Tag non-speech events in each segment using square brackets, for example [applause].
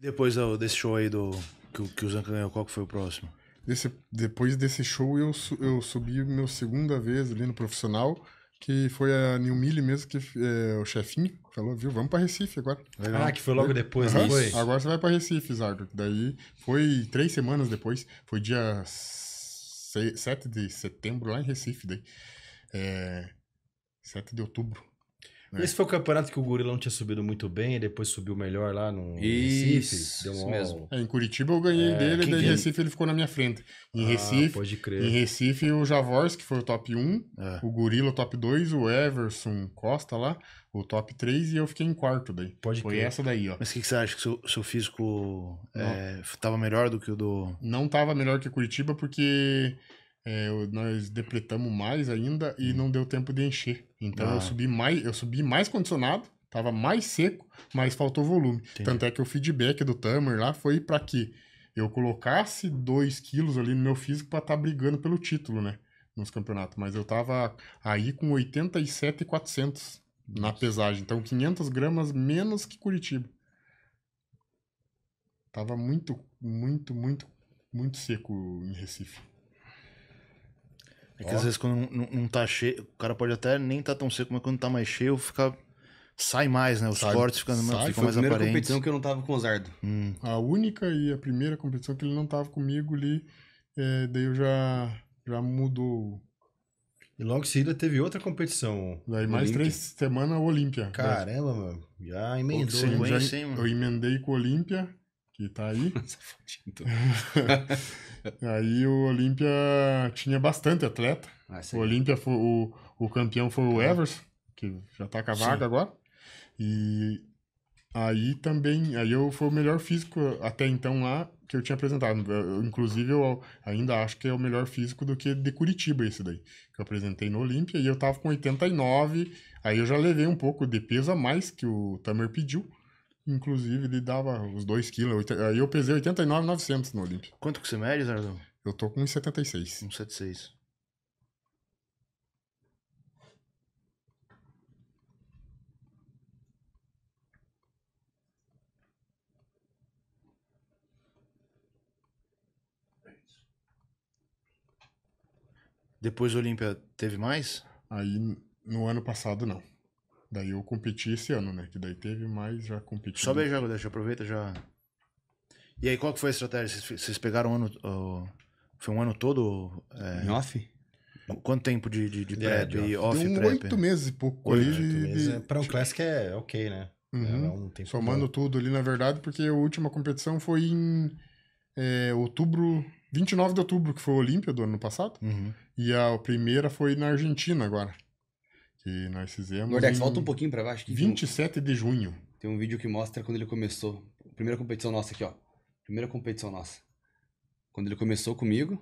E depois desse show aí do que, que o Zanca ganhou, qual que foi o próximo? depois desse show eu, eu subi meu segunda vez ali no profissional, que foi a New Mille mesmo, que é, o chefinho falou, viu, vamos pra Recife agora. Legal. Ah, que foi logo uhum. depois, uhum. foi? Agora você vai pra Recife, Zardo. Daí foi três semanas depois, foi dia 7 de setembro lá em Recife, daí. É, 7 de outubro. É. Esse foi o campeonato que o Gorilão tinha subido muito bem, e depois subiu melhor lá no isso, Recife. Deu um... Isso mesmo. É, em Curitiba eu ganhei é, dele, daí em Recife ele ficou na minha frente. Em ah, Recife. Pode crer. Em Recife, o Javors, que foi o top 1, é. o Gorila, o top 2, o Everson Costa lá, o top 3, e eu fiquei em quarto daí. Pode foi crer. essa daí, ó. Mas o que, que, você acha que seu, seu físico estava é, melhor do que o do. Não estava melhor que Curitiba, porque é, nós depletamos mais ainda e hum. não deu tempo de encher. Então ah. eu subi mais, eu subi mais condicionado, tava mais seco, mas faltou volume. Entendi. Tanto é que o feedback do Tamer lá foi para que eu colocasse 2 quilos ali no meu físico para estar tá brigando pelo título, né? Nos campeonatos. Mas eu tava aí com 87,400 na pesagem. Então 500 gramas menos que Curitiba. Tava muito, muito, muito, muito seco em Recife. É que Ó. às vezes quando não, não tá cheio, o cara pode até nem tá tão seco, mas quando tá mais cheio, fica. Sai mais, né? Os Sai. cortes ficam, ficam mais aparentes. Foi a primeira competição que eu não tava com o Zardo. Hum. A única e a primeira competição que ele não tava comigo ali, é, daí eu já, já mudou. E logo em seguida teve outra competição. Daí mais três semanas Olímpia. Caramba, mano. Já emendou. Pô, sequência, mano? Eu emendei com Olímpia, que tá aí. [laughs] Tá [laughs] aí o Olímpia tinha bastante atleta. Ah, o Olímpia foi o, o campeão foi o Evers, que já tá com a vaga sim. agora. E aí também, aí eu fui o melhor físico até então lá que eu tinha apresentado. Eu, inclusive, eu ainda acho que é o melhor físico do que de Curitiba esse daí, que eu apresentei no Olímpia e eu tava com 89, aí eu já levei um pouco de peso a mais que o Tamer pediu. Inclusive, ele dava os 2 quilos. Aí eu pesei 89,900 no Olímpico Quanto que você mede, Zardão? Eu tô com 1,76. 1,76. Depois do Olímpia teve mais? Aí no ano passado não. Daí eu competi esse ano, né? Que daí teve mais, já competi. Só bem, já, deixa aproveita já. E aí, qual que foi a estratégia? Vocês pegaram um ano. Uh, foi um ano todo? É... Em off? Quanto tempo de, de, de é, prep é, de off? e off prep? Oito né? meses e pouco. Oito, meses. É. Para um Classic é ok, né? Uhum. É, é um Somando todo. tudo ali, na verdade, porque a última competição foi em é, outubro, 29 de outubro, que foi a Olímpia do ano passado. Uhum. E a primeira foi na Argentina agora que nós fizemos. Nordex, volta um pouquinho para baixo. Aqui, 27 um... de junho. Tem um vídeo que mostra quando ele começou. Primeira competição nossa aqui, ó. Primeira competição nossa. Quando ele começou comigo,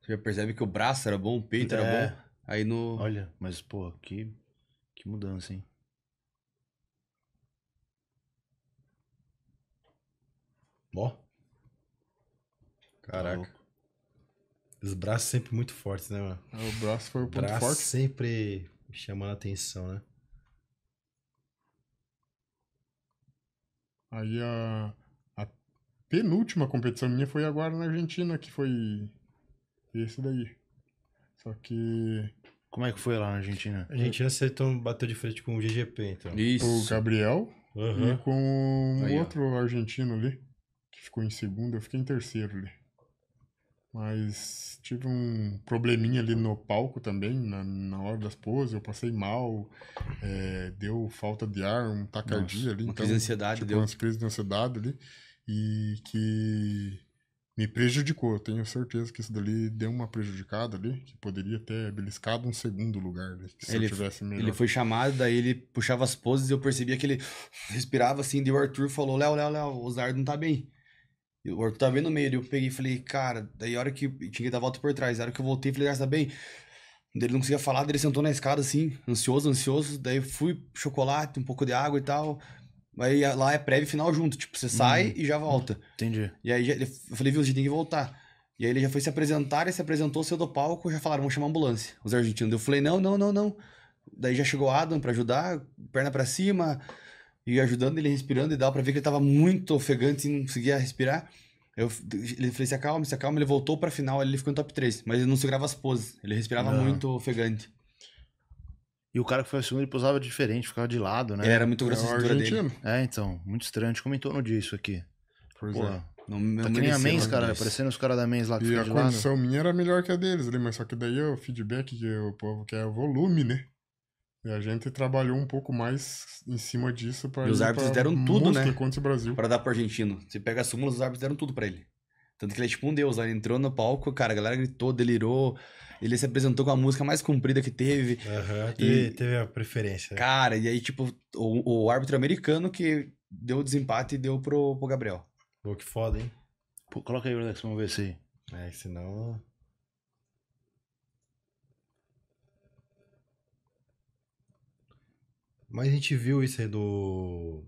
você já percebe que o braço era bom, o peito é. era bom. Aí no. Olha, mas, pô, que, que mudança, hein? Ó. Tá Caraca. Tá Os braços sempre muito fortes, né, mano? É, o braço foi o ponto braço forte. sempre chamando a atenção, né? Aí a, a penúltima competição minha foi agora na Argentina, que foi esse daí. Só que como é que foi lá na Argentina? A Argentina você bateu de frente com o GGP, então. Isso. O Gabriel uhum. e com o um outro argentino ali, que ficou em segundo, eu fiquei em terceiro ali. Mas tive um probleminha ali no palco também, na, na hora das poses, eu passei mal, é, deu falta de ar, um tacardia Nossa, ali. Uma então, crise de ansiedade, tipo, deu. Umas crises de ansiedade ali. E que me prejudicou. Eu tenho certeza que isso dali deu uma prejudicada ali, que poderia ter beliscado um segundo lugar ali, se ele, eu tivesse melhor. Ele foi chamado, daí ele puxava as poses e eu percebia que ele respirava assim, daí o Arthur falou, Léo, Léo, Léo, o Zardo não tá bem o Arthur tava bem no meio, eu peguei e falei, cara, daí a hora que. Tinha que dar volta por trás, a hora que eu voltei, falei, ah, cara, tá bem? Ele não conseguia falar, ele sentou na escada assim, ansioso, ansioso. Daí fui, chocolate, um pouco de água e tal. Aí lá é prévio e final junto, tipo, você sai uhum. e já volta. Entendi. E aí eu falei, viu, a gente tem que voltar. E aí ele já foi se apresentar, ele se apresentou, saiu do palco, já falaram, vamos chamar a ambulância, os argentinos. Eu falei, não, não, não, não. Daí já chegou Adam para ajudar, perna para cima, e ajudando ele respirando e dava para ver que ele estava muito ofegante e não conseguia respirar. Eu, ele falei, assim, se acalma, se acalma. Ele voltou pra final, ele ficou em top 3. Mas ele não segurava as poses. Ele respirava não. muito ofegante. E o cara que foi o segundo, ele posava diferente, ficava de lado, né? Era muito grossa é a cintura dele. É, então, muito estranho. A gente comentou no dia isso aqui. Pois Pô, é. Não, tá que nem a Mens, cara, isso. parecendo os caras da Mens lá que E a condição lado. minha era melhor que a deles ali, mas só que daí é o feedback que o povo quer é o volume, né? E a gente trabalhou um pouco mais em cima disso para. E os árbitros deram tudo, né? contra o Brasil. Para dar pro argentino. Você pega a súmula, os árbitros deram tudo para ele. Tanto que ele é tipo um deus, né? ele entrou no palco, cara, a galera gritou, delirou. Ele se apresentou com a música mais comprida que teve. Uhum, e teve a preferência. Cara, e aí, tipo, o, o árbitro americano que deu o desempate e deu pro, pro Gabriel. Pô, que foda, hein? Pô, coloca aí, Alex, vamos ver se. É, senão. Mas a gente viu isso aí do.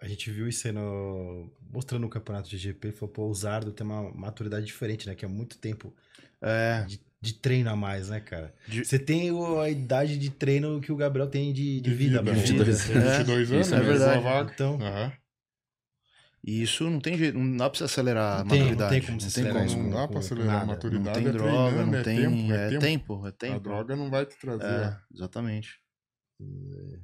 A gente viu isso aí no... mostrando o campeonato de GP. Falou, pô, o Zardo tem uma maturidade diferente, né? Que é muito tempo é. De, de, treino a mais, né, cara? De... Você tem a idade de treino que o Gabriel tem de, de vida, né? de, 22, vida. 22 é. anos, isso é né? verdade. Então. Uhum. E isso não tem jeito, não dá pra você acelerar não a tem, maturidade. Não tem como não acelerar. Como, não dá pra acelerar nada. a maturidade. Não tem é droga, não é tem, tempo, é, é tempo, é tempo. É tempo. A droga não vai te trazer. É, exatamente. É,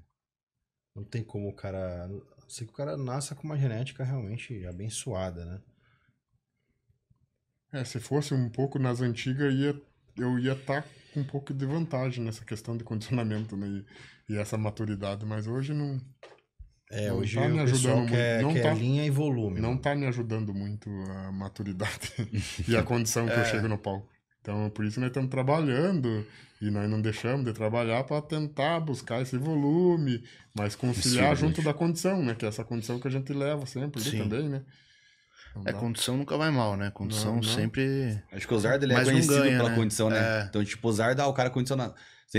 não tem como o cara. Sei que o cara nasce com uma genética realmente abençoada, né? É, se fosse um pouco nas antigas, ia, eu ia estar tá com um pouco de vantagem nessa questão de condicionamento né? e, e essa maturidade, mas hoje não. É, não hoje tá me ajudando quer, muito. não tá, linha e volume. Não está né? me ajudando muito a maturidade [laughs] e a condição que é. eu chego no palco. Então, por isso nós estamos trabalhando e nós não deixamos de trabalhar para tentar buscar esse volume, mas conciliar Sim, junto da condição, né? Que é essa condição que a gente leva sempre também, né? Então, é, condição nunca vai mal, né? Condição não, não. sempre. Acho que o Zardo ele é conhecido ganha, pela né? condição, né? É... Então, tipo, o Zardo, ah, é o cara condicionado.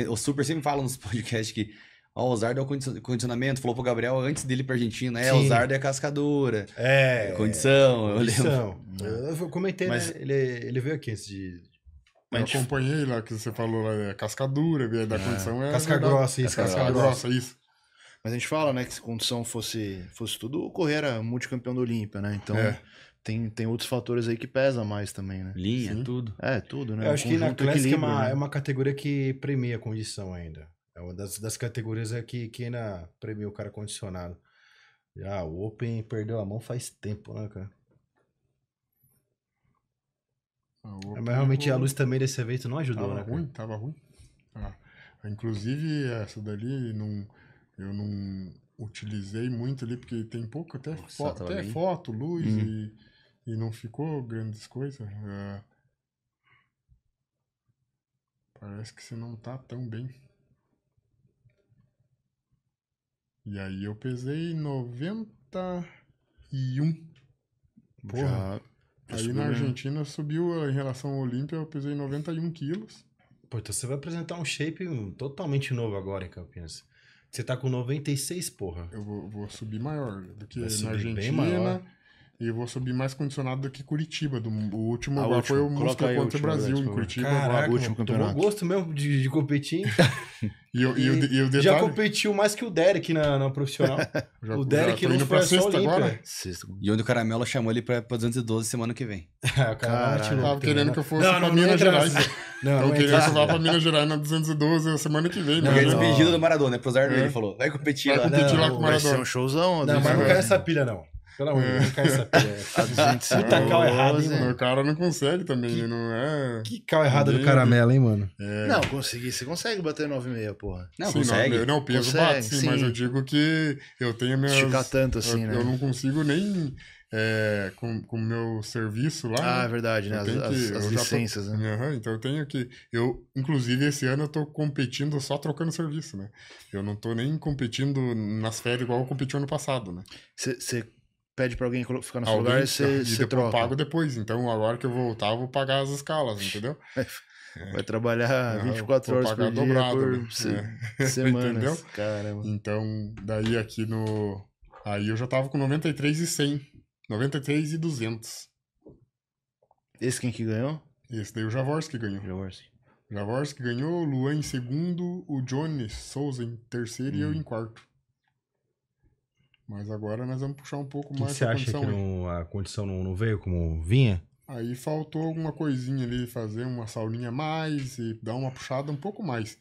O Super sempre fala nos [laughs] podcasts que Ó, o Zardo é o condicionamento, falou pro Gabriel antes dele pra Argentina. É, Sim. o Zardo é cascadura. É. condição, é, eu lembro. Condição. Eu comentei, né? Mas... né? Ele, ele veio aqui antes de, eu gente... acompanhei lá que você falou lá, é cascadura, da é. condição é. Casca grossa, isso. Casca, casca grossa, isso. Mas a gente fala, né, que se condição fosse, fosse tudo, o Correia era multicampeão da Olímpia, né? Então. É. Tem, tem outros fatores aí que pesam mais também, né? Linha, Sim. tudo. É, tudo, né? Eu acho que na Classic é uma, né? é uma categoria que premia a condição ainda. É uma das, das categorias aqui é que ainda premia o cara condicionado. Já, ah, o Open perdeu a mão faz tempo, né, cara? Ah, é, mas realmente a luz também desse evento não ajudou, tava né? Ruim, tava ruim, tava ah, ruim. Inclusive, essa dali não, eu não utilizei muito ali, porque tem pouco, até, Nossa, foto, até foto, luz uhum. e, e não ficou grandes coisas. Né? parece que você não tá tão bem. E aí eu pesei 91. Porra. Já Aí subiu, na Argentina né? subiu eh, em relação ao Olímpia, eu pesei 91 quilos. Pô, então você vai apresentar um shape totalmente novo agora em Campinas. Você tá com 96, porra. Eu vou, vou subir maior do que vai na Argentina. E vou subir mais condicionado do que Curitiba. Do, o último agora foi o Música contra o Brasil, em Curitiba. Caraca, o último campeonato. Tomou gosto mesmo de, de competir. [laughs] E, e, e o detalhe... Já competiu mais que o Derek na, na profissional. [laughs] já, o Derek no não foi sexta agora? Sexta. E onde o Caramelo chamou ele pra, pra 212 semana que vem. [laughs] ah, o Caramelo é Tava querendo que eu fosse não, pra não, Minas [laughs] não Gerais. Não, queria que eu vá pra Minas Gerais na 212 semana que vem. Não, né? Ele é despedido do Maradona, né? Pro Zardo é. ele falou, vai competir vai lá. Competir não, lá com o Maradona. Vai ser um showzão. Não, né? mas não é. quer essa pilha não. Pelo amor de é. Deus, não cai essa pia. Né? Tá Puta é cal errada, hein, mano. O cara não consegue também, que, não é? Que cal errada do caramelo, hein, mano? É. Não, consegui. Você consegue bater 9,5, porra. Não, sim, consegue. Não, não o peso consegue, bate, sim, sim, mas eu digo que eu tenho minhas... Esticar tanto assim, eu, né? Eu não consigo nem... É, com o meu serviço lá. Ah, é verdade, né? As, que, as licenças, tô, né? Uhum, então eu tenho que. Eu, inclusive, esse ano eu tô competindo só trocando serviço, né? Eu não tô nem competindo nas férias igual eu competi ano passado, né? Você pede para alguém ficar no seu lugar e você, você troca. Eu pago depois, então agora que eu voltar, eu vou pagar as escalas, entendeu? [laughs] Vai trabalhar 24 é, horas por dia dobrado, por né? se, é. [laughs] semanas. Entendeu? Caramba. Então, daí aqui no... Aí eu já tava com 93 e 100. 93 e 200. Esse quem que ganhou? Esse daí é o Javorski ganhou. Javorski. Javorski ganhou, Luan em segundo, o Jones Souza em terceiro hum. e eu hum. em quarto. Mas agora nós vamos puxar um pouco que mais você a condição. Você acha que não, a condição não, não veio como vinha? Aí faltou alguma coisinha ali, fazer uma saulinha a mais e dar uma puxada um pouco mais.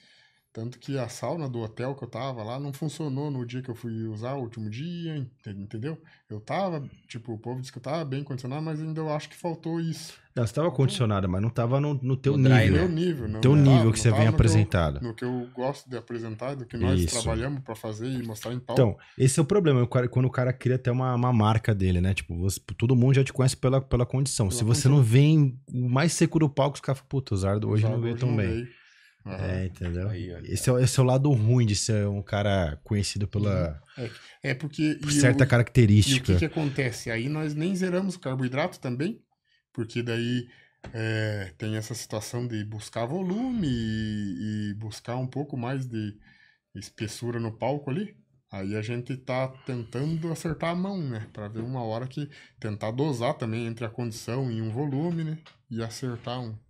Tanto que a sauna do hotel que eu tava lá não funcionou no dia que eu fui usar, o último dia, entendeu? Eu tava, tipo, o povo disse que eu tava bem condicionado, mas ainda eu acho que faltou isso. Não, você tava condicionada, mas não tava no, no teu no nível. Né? No meu nível, não. Teu não nível tava, que você vem apresentado. No que eu gosto de apresentar, do que nós isso. trabalhamos para fazer e mostrar em palco. Então, esse é o problema, quando o cara cria até uma, uma marca dele, né? Tipo, você, todo mundo já te conhece pela, pela condição. Pela Se você condição. não vem o mais seco do palco, os caras falam, puta, o Zardo hoje não veio tão bem. Veio. Uhum. É, entendeu? Aí, esse, é, esse é o lado ruim de ser um cara conhecido pela. Uhum. É, é porque. Por certa o, característica. E o que, que, acontece? Aí nós nem zeramos o carboidrato também, porque daí é, tem essa situação de buscar volume e, e buscar um pouco mais de espessura no palco ali. Aí a gente tá tentando acertar a mão, né? Pra ver uma hora que tentar dosar também entre a condição e um volume, né? E acertar um.